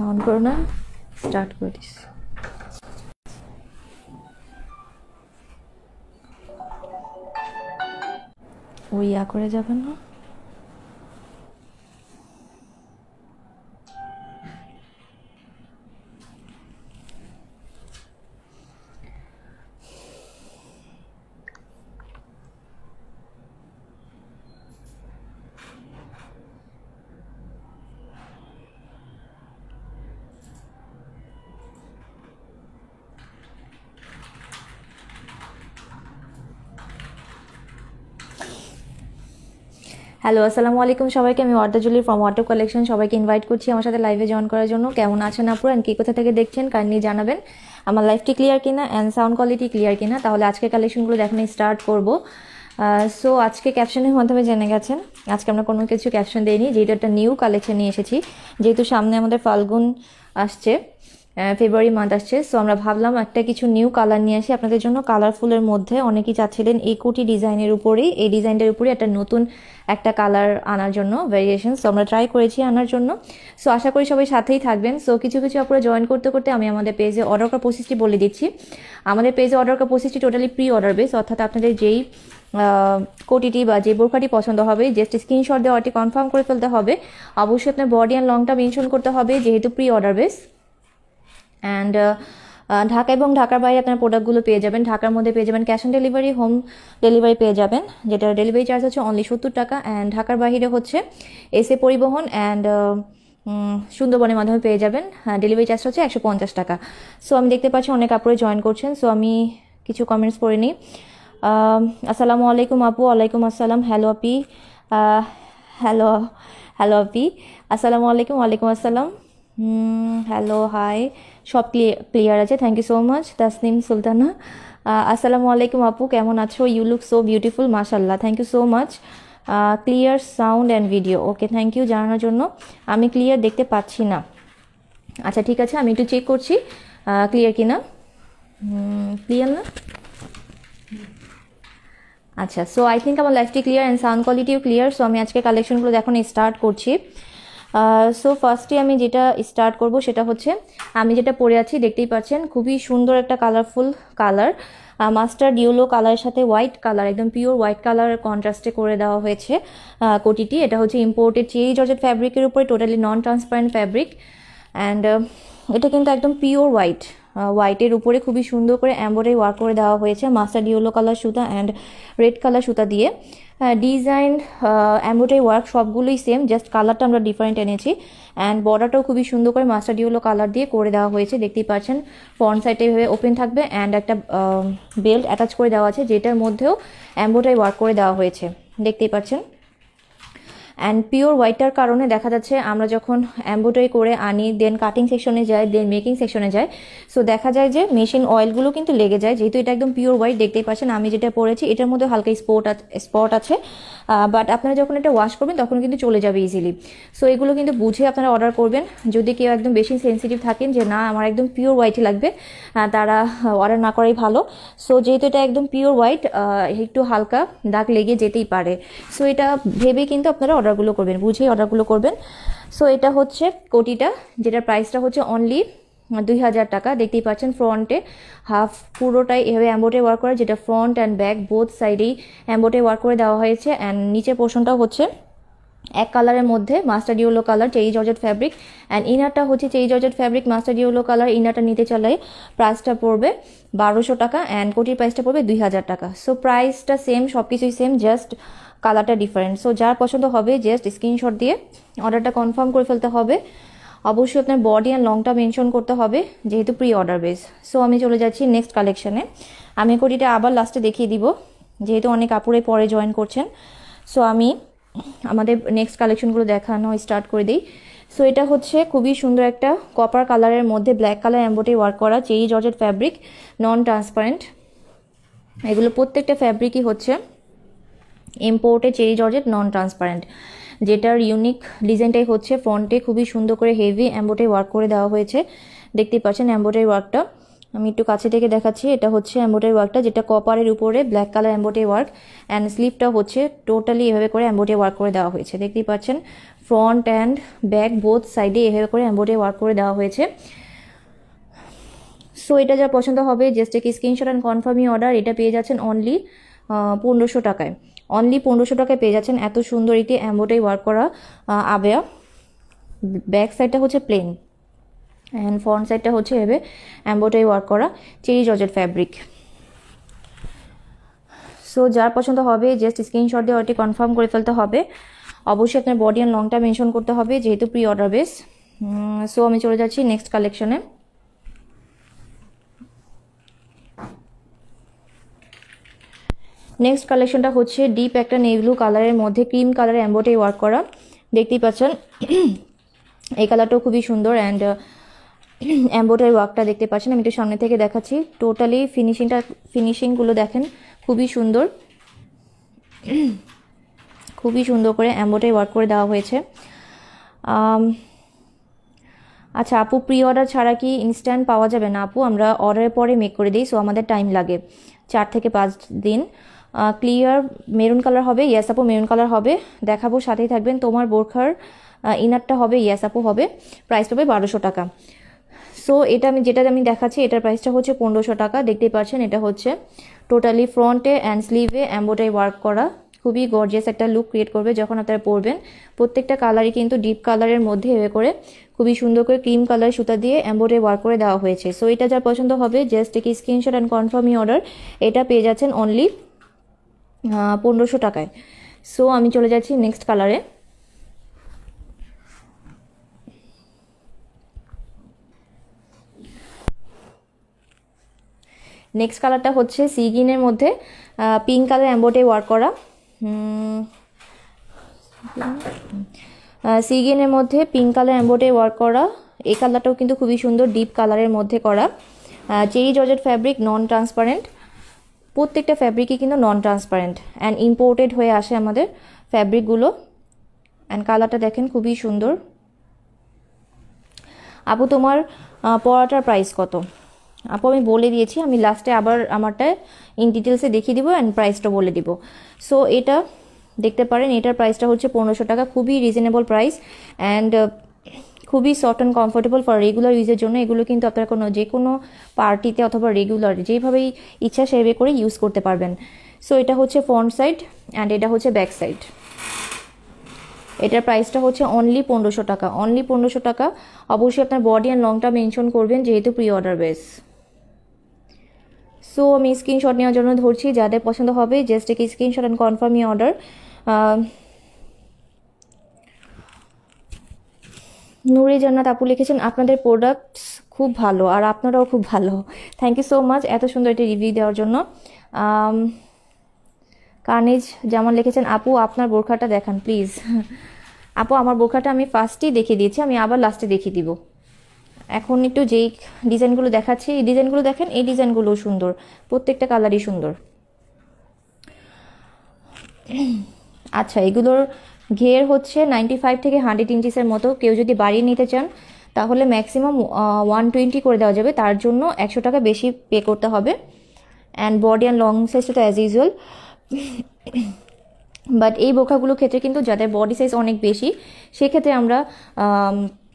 sound করো না start করে দিস ওই ইয়া করে যাবেন না হ্যালো আসসালামু আলাইকুম সবাইকে আমি জুলি ফ্রম ওয়াটার কালেকশন সবাইকে ইনভাইট করছি আমার সাথে লাইভে জয়েন করার জন্য কেমন আছেন আপুর অ্যান্ড কী কোথা থেকে দেখছেন কাইন্ডলি জানাবেন আমার লাইফটি ক্লিয়ার কিনা অ্যান্ড সাউন্ড কোয়ালিটি ক্লিয়ার কিনা তাহলে আজকের কালেকশনগুলো দেখানো স্টার্ট করবো সো আজকে ক্যাপশনের মাধ্যমে জেনে গেছেন আজকে আমরা কোনো কিছু ক্যাপশন দিইনি যেহেতু একটা নিউ কালেকশন নিয়ে এসেছি যেহেতু সামনে আমাদের ফাল্গুন আসছে ফেব্রুয়ারি মান্থ আসছে সো আমরা ভাবলাম একটা কিছু নিউ কালার নিয়ে আসি আপনাদের জন্য কালারফুলের মধ্যে অনেকেই চাচ্ছিলেন এই কোটি ডিজাইনের উপরেই এই ডিজাইনটার উপরে একটা নতুন একটা কালার আনার জন্য ভেরিয়েশন সো আমরা ট্রাই করেছি আনার জন্য সো আশা করি সবাই সাথেই থাকবেন সো কিছু কিছু আপনারা জয়েন করতে করতে আমি আমাদের পেজে অর্ডার করা পঁচিশটি বলে দিচ্ছি আমাদের পেজে অর্ডার করা পঁচিশটি টোটালি প্রি অর্ডার বেস অর্থাৎ আপনাদের যেই কোটিটি বা যে বোরখাটি পছন্দ হবে জাস্ট স্ক্রিনশট দেওয়াটি কনফার্ম করে ফেলতে হবে অবশ্যই আপনার body and long term mention করতে হবে যেহেতু pre order base and uh, uh, Dhaka এবং ঢাকার বাইরে আপনার প্রোডাক্টগুলো পেয়ে যাবেন ঢাকার মধ্যে পেয়ে যাবেন cash on delivery home delivery পেয়ে যাবেন যেটা ডেলিভারি চার্জ হচ্ছে অনলি সত্তর টাকা অ্যান্ড ঢাকার বাইরে হচ্ছে এসে পরিবহন অ্যান্ড uh, সুন্দরবনের মাধ্যমে পেয়ে যাবেন ডেলিভারি হ্যাঁ, চার্জটা হচ্ছে একশো পঞ্চাশ টাকা সো আমি দেখতে পাচ্ছি অনেক আপুরে জয়েন করছেন সো আমি কিছু কমেন্টস পড়ে নিই আসসালামু আলাইকুম আপু ওয়ালাইকুম আসসালাম হ্যালো আপি হ্যালো হ্যালো আপি আসসালামু আলাইকুম ওয়ালাইকুম আসসালাম হ্যালো হাই সব ক্লিয়ার আছে thank you so much Tasnim Sultana আসসালামু আলাইকুম আপু কেমন আছো ইউ লুক সো বিউটিফুল মাশাল্লাহ thank you so much clear sound and video okay thank you জানানোর জন্য আমি ক্লিয়ার দেখতে পাচ্ছি না আচ্ছা ঠিক আছে আমি একটু চেক করছি ক্লিয়ার কি না ক্লিয়ার না আচ্ছা সো আই থিঙ্ক আমার লাইফটি ক্লিয়ার অ্যান্ড সাউন্ড কোয়ালিটিও ক্লিয়ার সো আমি আজকে কালেকশনগুলো এখন স্টার্ট করছি সো ফার্স্টে আমি যেটা স্টার্ট করব সেটা হচ্ছে আমি যেটা পরে আছি দেখতেই পাচ্ছেন খুবই সুন্দর একটা কালারফুল কালার মাস্টার্ড ডিওলো কালারের সাথে হোয়াইট কালার একদম পিওর হোয়াইট কালার কন্ট্রাস্টে করে দেওয়া হয়েছে কোটিটি এটা হচ্ছে ইম্পোর্টেড চেরি জর্জেট ফ্যাব্রিকের উপরে totally non transparent fabric and এটা কিন্তু একদম পিওর হোয়াইট হোয়াইটের উপরে খুবই সুন্দর করে অ্যাম্বয়ডারি ওয়ার্ক করে দেওয়া হয়েছে মাস্টার্ড ইয়েলো কালার সুতা অ্যান্ড রেড কালার সুতা দিয়ে ডিজাইন অ্যাম্বোটারি ওয়ার্ক সবগুলোই সেম জাস্ট কালারটা আমরা ডিফারেন্ট এনেছি অ্যান্ড বর্ডারটাও খুবই সুন্দর করে মাস্টার ডিউলো কালার দিয়ে করে দেওয়া হয়েছে দেখতেই পাচ্ছেন ফ্রন্ট সাইডে এভাবে ওপেন থাকবে অ্যান্ড একটা বেল্ট অ্যাটাচ করে দেওয়া আছে যেটার মধ্যেও অ্যাম্বোটারি ওয়ার্ক করে দেওয়া হয়েছে দেখতেই পাচ্ছেন অ্যান্ড পিওর হোয়াইটার কারণে দেখা যাচ্ছে আমরা যখন অ্যাম্বোডারি করে আনি দেন কাটিং সেকশনে যাই দেন মেকিং সেকশনে যাই সো দেখা যায় যে মেশিন অয়েলগুলো কিন্তু লেগে যায় যেহেতু এটা একদম পিওর হোয়াইট দেখতেই পাচ্ছেন আমি যেটা পরেছি এটার মধ্যে হালকা স্পট স্পট আছে বাট আপনারা যখন এটা ওয়াশ করবেন তখন কিন্তু চলে যাবে ইজিলি সো এগুলো কিন্তু বুঝে আপনারা অর্ডার করবেন যদি কেউ একদম বেশি সেন্সিটিভ থাকেন যে না আমার একদম পিওর হোয়াইটই লাগবে তারা অর্ডার না করাই ভালো সো যেহেতু এটা একদম পিওর হোয়াইট একটু হালকা দাগ লেগে যেতেই পারে সো এটা ভেবে কিন্তু আপনারা অর্ডার অর্ডারগুলো করবেন বুঝেই অর্ডারগুলো করবেন সো এটা হচ্ছে কোটিটা যেটা প্রাইসটা হচ্ছে অনলি দুই হাজার টাকা দেখতেই পাচ্ছেন ফ্রন্টে হাফ পুরোটাই এভাবে অ্যাম্বোটে ওয়ার্ক করা যেটা ফ্রন্ট অ্যান্ড ব্যাক বোথ সাইডেই অ্যাম্বোটে ওয়ার্ক করে দেওয়া হয়েছে অ্যান্ড নিচের পোর্শনটাও হচ্ছে এক কালারের মধ্যে mustard yellow colour cherry georgette fabric and ইনারটা হচ্ছে cherry georgette fabric mustard yellow colour ইনারটা নিতে চালাই প্রাইসটা পড়বে বারোশো টাকা অ্যান্ড কোটির প্রাইসটা পড়বে দুই হাজার টাকা সো প্রাইসটা সেম সব কিছুই সেম জাস্ট কালারটা ডিফারেন্ট সো যার পছন্দ হবে জাস্ট স্ক্রিনশট দিয়ে অর্ডারটা কনফার্ম করে ফেলতে হবে অবশ্যই আপনার বডি অ্যান্ড লংটা মেনশন করতে হবে যেহেতু প্রি অর্ডার বেস সো আমি চলে যাচ্ছি নেক্সট কালেকশানে আমি কোটিটা আবার লাস্টে দেখিয়ে দিব যেহেতু অনেক কাপড়ে পরে জয়েন করছেন সো আমি আমাদের নেক্সট কালেকশনগুলো দেখানো স্টার্ট করে দিই সো এটা হচ্ছে খুবই সুন্দর একটা কপার কালারের মধ্যে ব্ল্যাক কালার অ্যাম্বোটি ওয়ার্ক করা cherry georgette fabric non transparent এগুলো প্রত্যেকটা ফ্যাব্রিকই হচ্ছে imported cherry georgette non transparent যেটার ইউনিক ডিজাইনটাই হচ্ছে ফ্রন্টে খুবই সুন্দর করে হেভি অ্যাম্বোটারি ওয়ার্ক করে দেওয়া হয়েছে দেখতেই পাচ্ছেন অ্যাম্বোটারি ওয়ার্কটা আমি একটু কাছে থেকে দেখাচ্ছি এটা হচ্ছে অ্যাম্বোটারি ওয়ার্কটা যেটা কপারের উপরে black colour embroidery work and স্লিপটা হচ্ছে টোটালি এভাবে করে অ্যাম্বোটারি ওয়ার্ক করে দেওয়া হয়েছে দেখতেই পাচ্ছেন ফ্রন্ট অ্যান্ড ব্যাক বোথ সাইডে এভাবে করে অ্যাম্বোটারি ওয়ার্ক করে দেওয়া হয়েছে সো এটা যা পছন্দ হবে জাস্ট একটি স্ক্রিনশট অ্যান্ড কনফার্মই অর্ডার এটা পেয়ে যাচ্ছেন অনলি পনেরোশো টাকায় অনলি পনেরোশো টাকায় পেয়ে যাচ্ছেন এত সুন্দর একটি অ্যাম্বোটারি ওয়ার্ক করা আবেয়া ব্যাক সাইডটা হচ্ছে প্লেন অ্যান্ড ফ্রন্ট সাইডটা হচ্ছে এভাবে অ্যাম্বোটাই ওয়ার্ক করা চেরি জর্জেট ফ্যাব্রিক সো যার পছন্দ হবে জাস্ট স্ক্রিনশট দিয়ে ওটি কনফার্ম করে ফেলতে হবে অবশ্যই আপনার বডি অ্যান্ড লংটা মেনশন করতে হবে যেহেতু প্রি অর্ডার বেস সো আমি চলে যাচ্ছি নেক্সট কালেকশনে নেক্সট কালেকশনটা হচ্ছে ডিপ একটা নেভলু কালারের মধ্যে ক্রিম কালারের অ্যাম্বোটাই ওয়ার্ক করা দেখতেই পাচ্ছেন এই কালারটাও খুবই সুন্দর অ্যান্ড অ্যাম্বোটারি ওয়ার্কটা দেখতে পাচ্ছেন আমি একটু সামনে থেকে দেখাচ্ছি টোটালি ফিনিশিংটা ফিনিশিংগুলো দেখেন খুবই সুন্দর খুবই সুন্দর করে অ্যাম্বোটারি ওয়ার্ক করে দেওয়া হয়েছে আচ্ছা আপু প্রি অর্ডার ছাড়া কি ইনস্ট্যান্ট পাওয়া যাবে না আপু আমরা অর্ডারের পরে মেক করে দিই সো আমাদের টাইম লাগে চার থেকে পাঁচ দিন ক্লিয়ার মেরুন কালার হবে ইয়াস আপু মেরুন কালার হবে দেখাবো সাথেই থাকবেন তোমার বোরখার ইনারটা হবে ইয়াস আপু হবে প্রাইস হবে বারোশো টাকা সো এটা আমি যেটা আমি দেখাচ্ছি এটার প্রাইসটা হচ্ছে পনেরোশো টাকা দেখতেই পাচ্ছেন এটা হচ্ছে টোটালি ফ্রন্টে অ্যান্ড স্লিভে অ্যাম্বোটাই ওয়ার্ক করা খুবই গর্জিয়াস একটা লুক ক্রিয়েট করবে যখন আপনারা পরবেন প্রত্যেকটা কালারই কিন্তু ডিপ কালারের মধ্যে হয়ে করে খুবই সুন্দর করে ক্রিম কালার সুতা দিয়ে অ্যাম্বোটাই ওয়ার্ক করে দেওয়া হয়েছে সো এটা যার পছন্দ হবে জাস্ট একটি স্ক্রিনশট অ্যান্ড কনফার্মই অর্ডার এটা পেয়ে যাচ্ছেন অনলি পনেরোশো টাকায় সো আমি চলে যাচ্ছি নেক্সট কালারে নেক্সট কালারটা হচ্ছে সিগিনের মধ্যে পিঙ্ক কালার অ্যাম্বোটে ওয়ার্ক করা সিগিনের মধ্যে পিঙ্ক কালার অ্যাম্বোটে ওয়ার্ক করা এই কালারটাও কিন্তু খুবই সুন্দর ডিপ কালারের মধ্যে করা cherry georgette fabric non transparent প্রত্যেকটা ফ্যাব্রিকই কিন্তু নন ট্রান্সপারেন্ট অ্যান্ড ইম্পোর্টেড হয়ে আসে আমাদের ফ্যাব্রিকগুলো অ্যান্ড কালারটা দেখেন খুবই সুন্দর আপু তোমার পরাটার প্রাইস কত আপু আমি বলে দিয়েছি আমি লাস্টে আবার আমারটা ইন ডিটেলসে দেখিয়ে দিব অ্যান্ড প্রাইসটা বলে দিব সো এটা দেখতে পারেন এটার প্রাইসটা হচ্ছে পনেরোশো টাকা খুবই রিজনেবল প্রাইস অ্যান্ড খুবই soft and comfortable for regular ইউজের জন্য এগুলো কিন্তু আপনারা কোনো যে কোনো পার্টিতে অথবা রেগুলার যেভাবেই ইচ্ছা সেভাবে করে ইউজ করতে পারবেন সো এটা হচ্ছে ফ্রন্ট সাইড অ্যান্ড এটা হচ্ছে ব্যাক সাইড এটার প্রাইসটা হচ্ছে অনলি পনেরোশো টাকা অনলি পনেরোশো টাকা অবশ্যই আপনার বডি অ্যান্ড লংটা মেনশন করবেন যেহেতু প্রি অর্ডার বেস সো আমি স্ক্রিনশট নেওয়ার জন্য ধরছি যাদের পছন্দ হবে জাস্ট একটি স্ক্রিনশট অ্যান্ড কনফার্ম ই অর্ডার নুরে জান্নাত আপু লিখেছেন আপনাদের প্রোডাক্টস খুব ভালো আর আপনারাও খুব ভালো থ্যাংক ইউ সো মাচ এত সুন্দর একটি রিভিউ দেওয়ার জন্য কানিজ যেমন লিখেছেন আপু আপনার বোরখাটা দেখান প্লিজ আপু আমার বোরখাটা আমি ফার্স্টেই দেখিয়ে দিয়েছি আমি আবার লাস্টে দেখিয়ে দিব এখন একটু যেই ডিজাইনগুলো দেখাচ্ছি এই ডিজাইনগুলো দেখেন এই ডিজাইনগুলোও সুন্দর প্রত্যেকটা কালারই সুন্দর আচ্ছা এগুলোর ঘের হচ্ছে নাইনটি ফাইভ থেকে হান্ড্রেড ইঞ্চিসের মতো কেউ যদি বাড়িয়ে নিতে চান তাহলে ম্যাক্সিমাম ওয়ান টোয়েন্টি করে দেওয়া যাবে তার জন্য একশো টাকা বেশি পে করতে হবে অ্যান্ড বডি অ্যান্ড লং সাইজটা তো অ্যাজ ইউজুয়াল বাট এই বোকাগুলোর ক্ষেত্রে কিন্তু যাদের বডি সাইজ অনেক বেশি সেক্ষেত্রে আমরা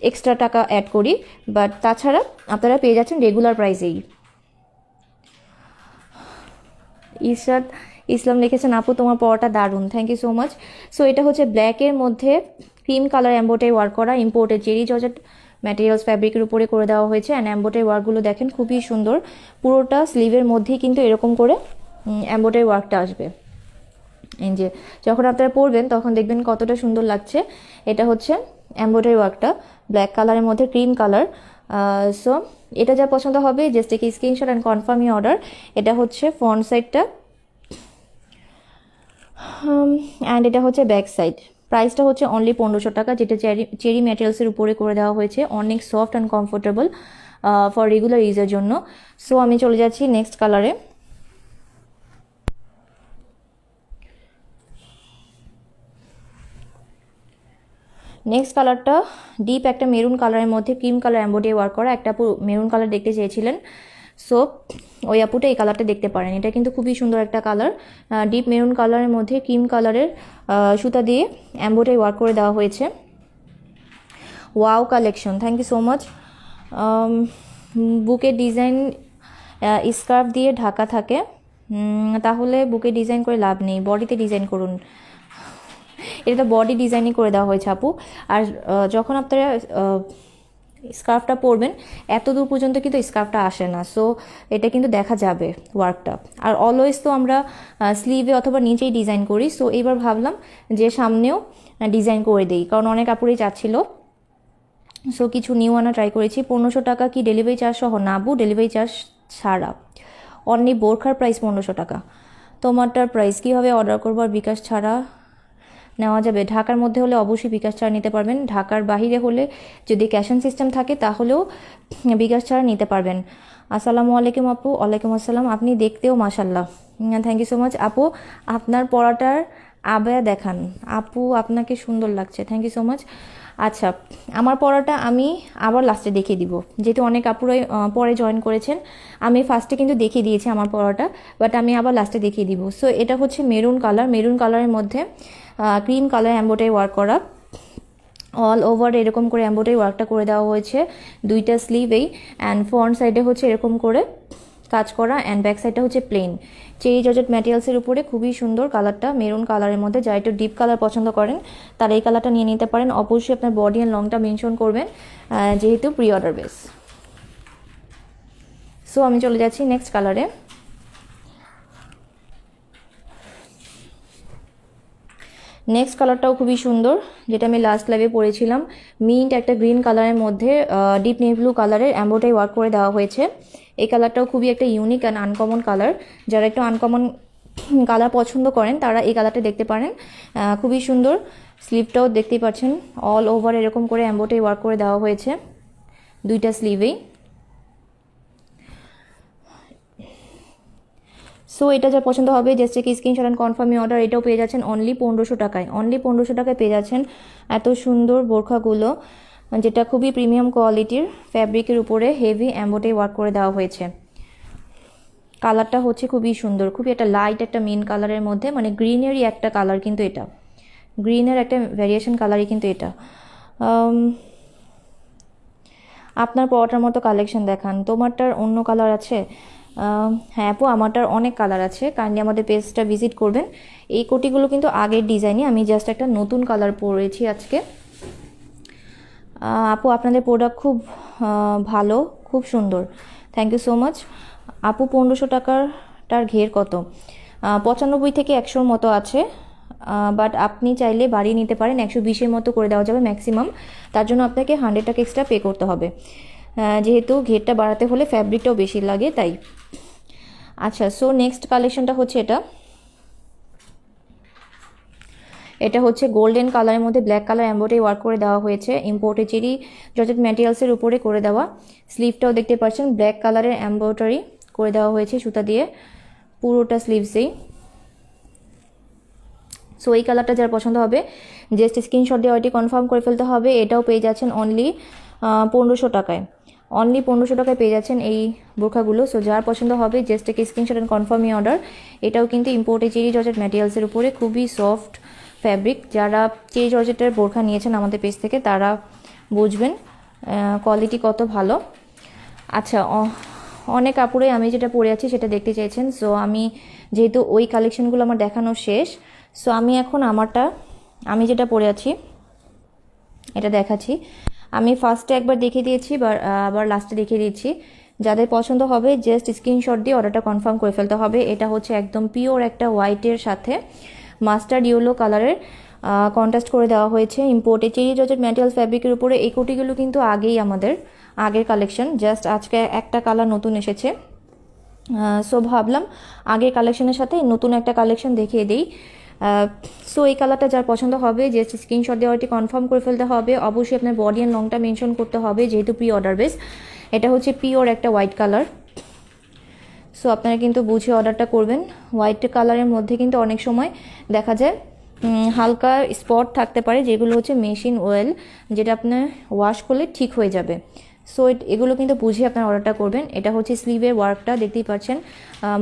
এক্সট্রা টাকা অ্যাড করি বাট তাছাড়া আপনারা পেয়ে যাচ্ছেন রেগুলার প্রাইসেই ইশরাত ইসলাম লিখেছেন আপু তোমার পড়াটা দারুণ thank you so much so এটা হচ্ছে ব্ল্যাকের মধ্যে ক্রিম কালার অ্যাম্বোটাই ওয়ার্ক করা ইম্পোর্টেড জেরি জজেট ম্যাটেরিয়ালস ফ্যাব্রিকের উপরে করে দেওয়া হয়েছে অ্যান্ড অ্যাম্বোটাই ওয়ার্কগুলো দেখেন খুবই সুন্দর পুরোটা স্লিভের মধ্যেই কিন্তু এরকম করে অ্যাম্বোটাই ওয়ার্কটা আসবে এই যে যখন আপনারা পরবেন তখন দেখবেন কতটা সুন্দর লাগছে এটা হচ্ছে এম্ব্রয়ডারি ওয়ার্কটা ব্ল্যাক কালারের মধ্যে ক্রিম কালার সো এটা যা পছন্দ হবে জাস্ট একটি স্ক্রিনশট অ্যান্ড কনফার্ম অর্ডার এটা হচ্ছে ফ্রন্ট সাইডটা অ্যান্ড এটা হচ্ছে ব্যাক সাইড প্রাইসটা হচ্ছে অনলি পনেরোশো টাকা যেটা চেরি চেরি ম্যাটেরিয়ালসের উপরে করে দেওয়া হয়েছে অনেক soft and comfortable for regular ইউজের জন্য সো আমি চলে যাচ্ছি নেক্সট কালারে নেক্সট কালারটা ডিপ একটা মেরুন কালারের মধ্যে ক্রিম কালার অ্যাম্বোডিয়ে ওয়ার্ক করা একটা মেরুন কালার দেখতে চেয়েছিলেন সো ওই আপুটা এই কালারটা দেখতে পারেন এটা কিন্তু খুবই সুন্দর একটা কালার ডিপ মেরুন কালারের মধ্যে ক্রিম কালারের সুতা দিয়ে অ্যাম্বোডারি ওয়ার্ক করে দেওয়া হয়েছে wow collection thank you so much বুকের ডিজাইন স্কার্ফ দিয়ে ঢাকা থাকে তাহলে বুকে ডিজাইন করে লাভ নেই বডিতে ডিজাইন করুন এটা বডি ডিজাইনই করে দেওয়া হয়েছে আপু আর যখন আপনারা স্কার্ফটা পরবেন এত দূর পর্যন্ত কিন্তু স্কার্ফটা আসে না সো এটা কিন্তু দেখা যাবে ওয়ার্কটা আর অলওয়েজ তো আমরা স্লিভে অথবা নিচেই ডিজাইন করি সো এইবার ভাবলাম যে সামনেও ডিজাইন করে দিই কারণ অনেক কাপড়েই চাচ্ছিলো সো কিছু নিউ আনা ট্রাই করেছি পনেরোশো টাকা কি ডেলিভারি চার্জ সহ নাবু ডেলিভারি চার্জ ছাড়া অনলি বোরখার প্রাইস পনেরোশো টাকা তোমারটার প্রাইস কীভাবে অর্ডার করবো আর বিকাশ ছাড়া নেওয়া যাবে ঢাকার মধ্যে হলে অবশ্যই বিকাশ ছাড়া নিতে পারবেন ঢাকার বাহিরে হলে যদি ক্যাশ সিস্টেম থাকে তাহলেও বিকাশ ছাড়া নিতে পারবেন আসসালামু আলাইকুম আপু ওয়ালাইকুম আসসালাম আপনি দেখতেও মাসাল্লাহ থ্যাংক ইউ সো মাচ আপু আপনার পড়াটার আবয়া দেখান আপু আপনাকে সুন্দর লাগছে থ্যাংক ইউ সো মাচ আচ্ছা আমার পড়াটা আমি আবার লাস্টে দেখিয়ে দিব যেহেতু অনেক আপুরাই পরে জয়েন করেছেন আমি ফার্স্টে কিন্তু দেখিয়ে দিয়েছি আমার পড়াটা বাট আমি আবার লাস্টে দেখিয়ে দিব সো এটা হচ্ছে মেরুন কালার মেরুন কালারের মধ্যে ক্রিম কালার অ্যাম্বোটাই ওয়ার্ক করা অল ওভার এরকম করে অ্যাম্বোটাই ওয়ার্কটা করে দেওয়া হয়েছে দুইটা স্লিভেই অ্যান্ড ফ্রন্ট সাইডে হচ্ছে এরকম করে কাজ করা অ্যান্ড ব্যাক সাইডটা হচ্ছে প্লেন চেরি জজেট ম্যাটেরিয়ালসের উপরে খুবই সুন্দর কালারটা মেরুন কালারের মধ্যে যা একটু ডিপ কালার পছন্দ করেন তারা এই কালারটা নিয়ে নিতে পারেন অবশ্যই আপনার বডি অ্যান্ড লংটা মেনশন করবেন যেহেতু প্রি অর্ডার বেস সো আমি চলে যাচ্ছি নেক্সট কালারে নেক্সট কালারটাও খুবই সুন্দর যেটা আমি লাস্ট লাইভে পরেছিলাম মিন্ট একটা গ্রিন কালারের মধ্যে ডিপ নেভি ব্লু কালারের অ্যাম্বোটাই ওয়ার্ক করে দেওয়া হয়েছে এই কালারটাও খুবই একটা ইউনিক অ্যান্ড আনকমন কালার যারা একটু আনকমন কালার পছন্দ করেন তারা এই কালারটা দেখতে পারেন খুবই সুন্দর স্লিভটাও দেখতেই পাচ্ছেন অল ওভার এরকম করে অ্যাম্বোটাই ওয়ার্ক করে দেওয়া হয়েছে দুইটা স্লিভেই সো এটা যা পছন্দ হবে জাস্ট কি স্ক্রিনশট অ্যান্ড কনফার্মিং অর্ডার এটাও পেয়ে যাচ্ছেন অনলি পনেরোশো টাকায় অনলি পনেরোশো টাকায় পেয়ে যাচ্ছেন এত সুন্দর বোরখাগুলো যেটা খুবই প্রিমিয়াম কোয়ালিটির ফ্যাব্রিকের উপরে হেভি অ্যাম্বোটাই ওয়ার্ক করে দেওয়া হয়েছে কালারটা হচ্ছে খুবই সুন্দর খুবই একটা লাইট একটা মেন কালারের মধ্যে মানে গ্রিনেরই একটা কালার কিন্তু এটা গ্রিনের একটা ভ্যারিয়েশন কালারই কিন্তু এটা um, আপনার পরোটার মতো কালেকশন দেখান তোমারটার অন্য কালার আছে হ্যাঁ আপু আমারটার অনেক কালার আছে কাইন্ডলি আমাদের পেজটা ভিজিট করবেন এই কোটিগুলো কিন্তু আগের ডিজাইনে আমি জাস্ট একটা নতুন কালার পরেছি আজকে আপু আপনাদের প্রোডাক্ট খুব ভালো খুব সুন্দর থ্যাংক ইউ সো মাচ আপু পনেরোশো টাকারটার ঘের কত পঁচানব্বই থেকে একশোর মতো আছে বাট আপনি চাইলে বাড়িয়ে নিতে পারেন একশো বিশের মতো করে দেওয়া যাবে ম্যাক্সিমাম তার জন্য আপনাকে হান্ড্রেড টাকা এক্সট্রা পে করতে হবে যেহেতু ঘেরটা বাড়াতে হলে ফ্যাব্রিকটাও বেশি লাগে তাই আচ্ছা সো নেক্সট কালেকশনটা হচ্ছে এটা এটা হচ্ছে গোল্ডেন কালারের মধ্যে ব্ল্যাক কালার অ্যাম্বোটে ওয়ার্ক করে দেওয়া হয়েছে ইম্পোর্টে চেরি যত ম্যাটেরিয়ালসের উপরে করে দেওয়া স্লিভটাও দেখতে পাচ্ছেন ব্ল্যাক কালারের অ্যাম্বোটারি করে দেওয়া হয়েছে সুতা দিয়ে পুরোটা স্লিভসেই সো এই কালারটা যার পছন্দ হবে জাস্ট স্ক্রিনশট দিয়ে ওইটি কনফার্ম করে ফেলতে হবে এটাও পেয়ে যাচ্ছেন অনলি পনেরোশো টাকায় অনলি পনেরোশো টাকায় পেয়ে যাচ্ছেন এই বোরখাগুলো সো যার পছন্দ হবে জাস্ট একে স্ক্রিনশট অ্যান্ড কনফার্ম অর্ডার এটাও কিন্তু ইম্পোর্টে চেরি জর্জেট ম্যাটেরিয়ালসের উপরে খুবই সফট ফ্যাব্রিক যারা চেরি জর্জেটের বোরখা নিয়েছেন আমাদের পেজ থেকে তারা বুঝবেন কোয়ালিটি কত ভালো আচ্ছা অনেক কাপড়ে আমি যেটা পরে আছি সেটা দেখতে চাইছেন সো আমি যেহেতু ওই কালেকশনগুলো আমার দেখানো শেষ সো আমি এখন আমারটা আমি যেটা পরে আছি এটা দেখাচ্ছি আমি ফার্স্টে একবার দেখিয়ে দিয়েছি আবার লাস্টে দেখিয়ে দিয়েছি যাদের পছন্দ হবে জাস্ট স্ক্রিনশট দিয়ে অর্ডারটা কনফার্ম করে ফেলতে হবে এটা হচ্ছে একদম পিওর একটা হোয়াইটের সাথে মাস্টার্ড ইয়েলো কালারের কন্ট্রাস্ট করে দেওয়া হয়েছে ইম্পোর্টে চেরি জজের ম্যাটেরিয়াল ফ্যাব্রিকের উপরে এই কোটিগুলো কিন্তু আগেই আমাদের আগের কালেকশন জাস্ট আজকে একটা কালার নতুন এসেছে সো ভাবলাম আগের কালেকশনের সাথে নতুন একটা কালেকশন দেখিয়ে দিই সো এই কালারটা যার পছন্দ হবে যে স্ক্রিনশট দেওয়াটি কনফার্ম করে ফেলতে হবে অবশ্যই আপনার বডি অ্যান্ড লংটা মেনশন করতে হবে যেহেতু প্রি অর্ডার বেস এটা হচ্ছে পিওর একটা হোয়াইট কালার সো আপনারা কিন্তু বুঝে অর্ডারটা করবেন হোয়াইট কালারের মধ্যে কিন্তু অনেক সময় দেখা যায় হালকা স্পট থাকতে পারে যেগুলো হচ্ছে মেশিন অয়েল যেটা আপনার ওয়াশ করলে ঠিক হয়ে যাবে সো এগুলো কিন্তু বুঝে আপনার অর্ডারটা করবেন এটা হচ্ছে স্লিভের ওয়ার্কটা দেখতেই পাচ্ছেন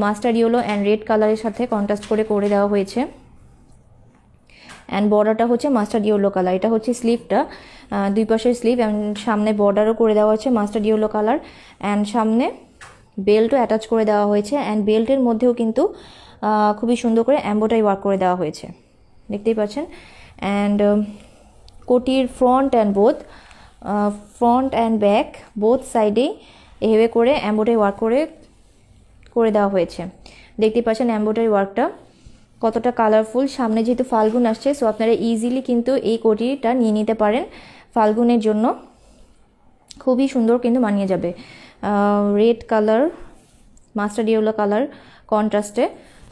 মাস্টার ইয়েলো অ্যান্ড রেড কালারের সাথে কন্ট্রাস্ট করে করে দেওয়া হয়েছে অ্যান্ড বর্ডারটা হচ্ছে মাস্টার্ড ইয়েলো কালার এটা হচ্ছে স্লিভটা দুই পাশের স্লিভ অ্যান্ড সামনে বর্ডারও করে দেওয়া হয়েছে মাস্টার্ড ইয়েলো কালার অ্যান্ড সামনে বেল্টও অ্যাটাচ করে দেওয়া হয়েছে অ্যান্ড বেল্টের মধ্যেও কিন্তু খুবই সুন্দর করে অ্যাম্বোটাই ওয়ার্ক করে দেওয়া হয়েছে দেখতেই পাচ্ছেন অ্যান্ড um, কোটির front and both front and back both সাইডেই এভাবে করে অ্যাম্বোটাই ওয়ার্ক করে করে দেওয়া হয়েছে দেখতেই পাচ্ছেন অ্যাম্বোটারি ওয়ার্কটা কতটা কালারফুল সামনে যেহেতু ফাল্গুন আসছে সো আপনারা ইজিলি কিন্তু এই কোটিটা নিয়ে নিতে পারেন ফাল্গুনের জন্য খুবই সুন্দর কিন্তু মানিয়ে যাবে red colour mustard yellow colour কন্ট্রাস্টে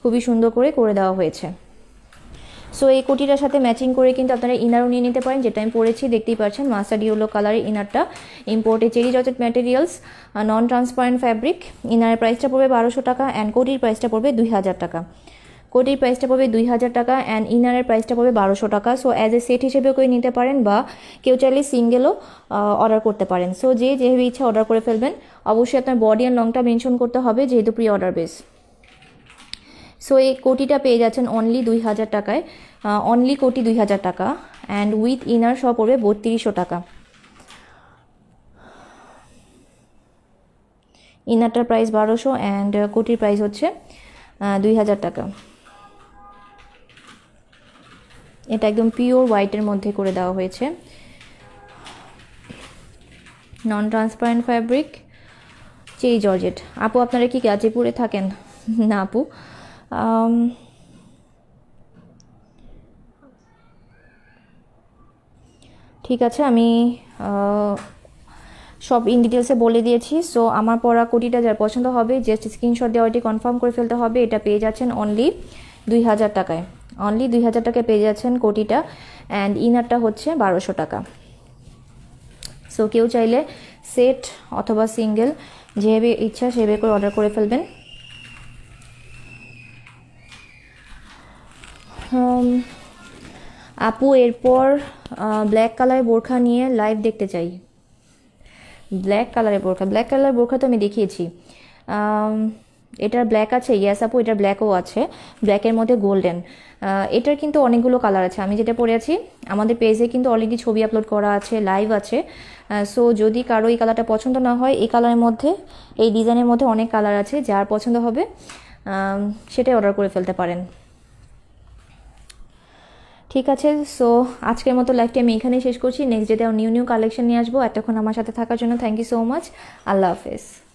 খুবই সুন্দর করে করে দেওয়া হয়েছে সো এই কোটিটার সাথে ম্যাচিং করে কিন্তু আপনারা ইনারও নিয়ে নিতে পারেন যেটা আমি পরেছি দেখতেই পাচ্ছেন মাস্টার ইয়েলো কালারের ইনারটা imported cherry georgette materials non transparent fabric ইনারের প্রাইসটা পড়বে বারোশো টাকা অ্যান্ড কোটির প্রাইসটা পড়বে দুই হাজার টাকা কোটির প্রাইসটা পড়বে দুই হাজার টাকা অ্যান্ড ইনারের প্রাইসটা পড়বে বারোশো টাকা সো অ্যাজ এ সেট হিসেবে কেউ নিতে পারেন বা কেউ চাইলে সিঙ্গেলও অর্ডার করতে পারেন সো যে যেভাবে ইচ্ছা অর্ডার করে ফেলবেন অবশ্যই আপনার বডি অ্যান্ড লংটা মেনশন করতে হবে যেহেতু প্রি অর্ডার বেস সো এই কোটিটা পেয়ে যাচ্ছেন অনলি দুই হাজার টাকায় অনলি কোটি দুই হাজার টাকা অ্যান্ড উইথ ইনার সব পড়বে বত্রিশশো টাকা ইনারটার প্রাইস বারোশো অ্যান্ড কোটির প্রাইস হচ্ছে দুই হাজার টাকা এটা একদম পিওর হোয়াইটের মধ্যে করে দেওয়া হয়েছে non transparent fabric cherry georgette আপু আপনারা কি গাজীপুরে থাকেন না আপু ঠিক আছে আমি সব ইন ডিটেলসে বলে দিয়েছি সো আমার পরা কোটিটা যার পছন্দ হবে জাস্ট স্ক্রিনশট দেওয়াটি কনফার্ম করে ফেলতে হবে এটা পেয়ে যাচ্ছেন অনলি দুই হাজার টাকায় অনলি দুই হাজার টাকা পেয়ে যাচ্ছেন কোটিটা অ্যান্ড ইনারটা হচ্ছে বারোশো টাকা সো কেউ চাইলে সেট অথবা সিঙ্গেল যেভাবে ইচ্ছা সেভাবে করে অর্ডার করে ফেলবেন um, আপু এরপর ব্ল্যাক কালারের বোরখা নিয়ে লাইভ দেখতে চাই ব্ল্যাক কালারের বোরখা ব্ল্যাক কালারের বোরখা তো আমি দেখিয়েছি um, এটার ব্ল্যাক আছে ইয়াস আপু এটার ব্ল্যাকও আছে ব্ল্যাকের মধ্যে গোল্ডেন এটার কিন্তু অনেকগুলো কালার আছে আমি যেটা পরে আছি আমাদের পেজে কিন্তু অলরেডি ছবি আপলোড করা আছে লাইভ আছে সো যদি কারো এই কালারটা পছন্দ না হয় এই কালারের মধ্যে এই ডিজাইনের মধ্যে অনেক কালার আছে যার পছন্দ হবে সেটাই অর্ডার করে ফেলতে পারেন ঠিক আছে সো আজকের মতো লাইভটি আমি এখানেই শেষ করছি নেক্সট ডেতে নিউ নিউ কালেকশন নিয়ে আসবো এতক্ষণ আমার সাথে থাকার জন্য থ্যাংক ইউ সো মাচ আল্লাহ হাফেজ